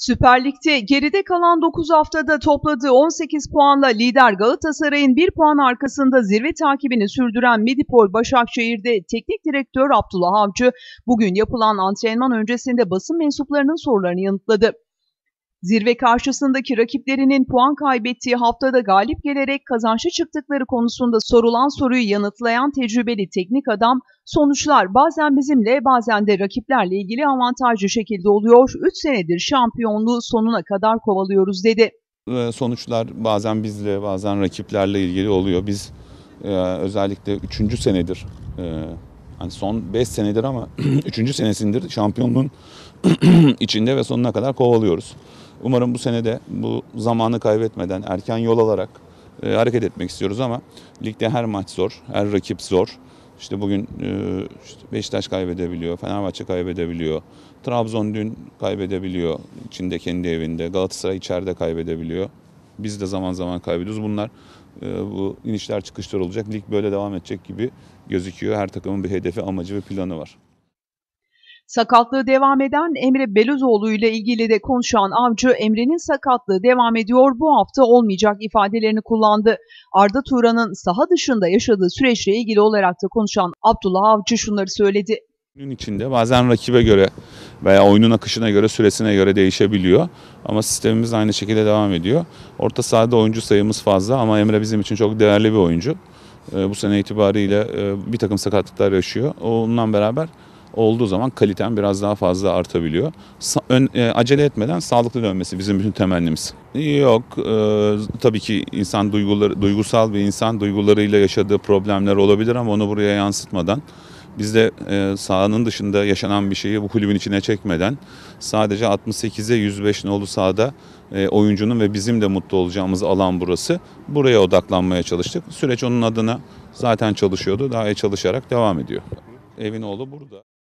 Süper Lig'de geride kalan 9 haftada topladığı 18 puanla lider Galatasaray'ın 1 puan arkasında zirve takibini sürdüren Medipol Başakşehir'de teknik direktör Abdullah Avcı bugün yapılan antrenman öncesinde basın mensuplarının sorularını yanıtladı. Zirve karşısındaki rakiplerinin puan kaybettiği haftada galip gelerek kazançlı çıktıkları konusunda sorulan soruyu yanıtlayan tecrübeli teknik adam, sonuçlar bazen bizimle bazen de rakiplerle ilgili avantajlı şekilde oluyor, 3 senedir şampiyonluğu sonuna kadar kovalıyoruz dedi. Sonuçlar bazen bizle bazen rakiplerle ilgili oluyor. Biz e, özellikle 3. senedir, e, yani son 5 senedir ama 3. senesindir şampiyonluğun içinde ve sonuna kadar kovalıyoruz. Umarım bu sene de bu zamanı kaybetmeden erken yol alarak e, hareket etmek istiyoruz ama ligde her maç zor, her rakip zor. İşte bugün e, işte Beşiktaş kaybedebiliyor, Fenerbahçe kaybedebiliyor, Trabzon dün kaybedebiliyor içinde kendi evinde, Galatasaray içeride kaybedebiliyor. Biz de zaman zaman kaybediyoruz. Bunlar e, bu inişler çıkışlar olacak. Lig böyle devam edecek gibi gözüküyor. Her takımın bir hedefi, amacı ve planı var. Sakatlığı devam eden Emre Belözoğlu ile ilgili de konuşan avcı Emre'nin sakatlığı devam ediyor bu hafta olmayacak ifadelerini kullandı. Arda Turan'ın saha dışında yaşadığı süreçle ilgili olarak da konuşan Abdullah Avcı şunları söyledi. Günün içinde bazen rakibe göre veya oyunun akışına göre süresine göre değişebiliyor. Ama sistemimiz aynı şekilde devam ediyor. Orta sahada oyuncu sayımız fazla ama Emre bizim için çok değerli bir oyuncu. Ee, bu sene itibariyle e, bir takım sakatlıklar yaşıyor. Ondan beraber olduğu zaman kaliten biraz daha fazla artabiliyor. Sa- ön, e, acele etmeden sağlıklı dönmesi bizim bütün temennimiz. Yok, e, tabii ki insan duyguları, duygusal bir insan duygularıyla yaşadığı problemler olabilir ama onu buraya yansıtmadan biz de e, sahanın dışında yaşanan bir şeyi bu kulübün içine çekmeden sadece 68'e 105 nolu sahada e, oyuncunun ve bizim de mutlu olacağımız alan burası. Buraya odaklanmaya çalıştık. Süreç onun adına zaten çalışıyordu. Daha iyi çalışarak devam ediyor. Evin oğlu burada.